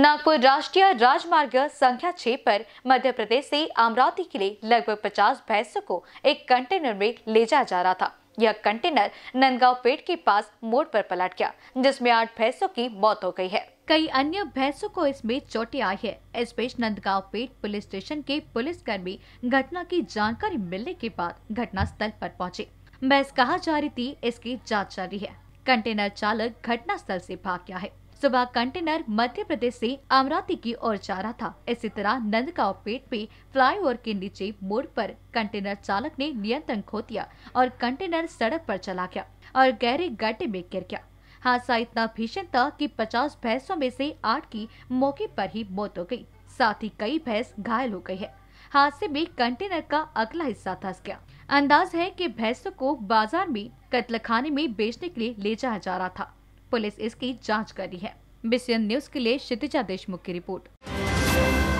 नागपुर राष्ट्रीय राजमार्ग संख्या छह पर मध्य प्रदेश से अमरावती के लिए लगभग पचास भैंसों को एक कंटेनर में ले जाया जा रहा था यह कंटेनर नंदगांव पेट के पास मोड़ पर पलट गया जिसमें आठ भैंसों की मौत हो गई है कई अन्य भैंसों को इसमें चोटें आई है इस बीच नंदगांव पेट पुलिस स्टेशन के पुलिस कर्मी घटना की जानकारी मिलने के बाद घटना स्थल पर पहुंचे बहस कहा जा रही थी इसकी जांच जारी है कंटेनर चालक घटना स्थल ऐसी भाग गया है सुबह कंटेनर मध्य प्रदेश से अमरावती की ओर जा रहा था इसी तरह नंदगांव पेट पे फ्लाईओवर के नीचे मोड़ पर कंटेनर चालक ने नियंत्रण खो दिया और कंटेनर सड़क पर चला गया और गहरे गड्ढे में गिर गया हादसा इतना भीषण था कि 50 भैंसों में से आठ की मौके पर ही मौत हो गई साथ ही कई भैंस घायल हो गई है हादसे में कंटेनर का अगला हिस्सा धस गया अंदाज है कि भैंसों को बाजार में कतलखाने खाने में बेचने के लिए ले जाया जा रहा था पुलिस इसकी जांच कर रही है बीसीएन न्यूज के लिए क्षितिजा देशमुख की रिपोर्ट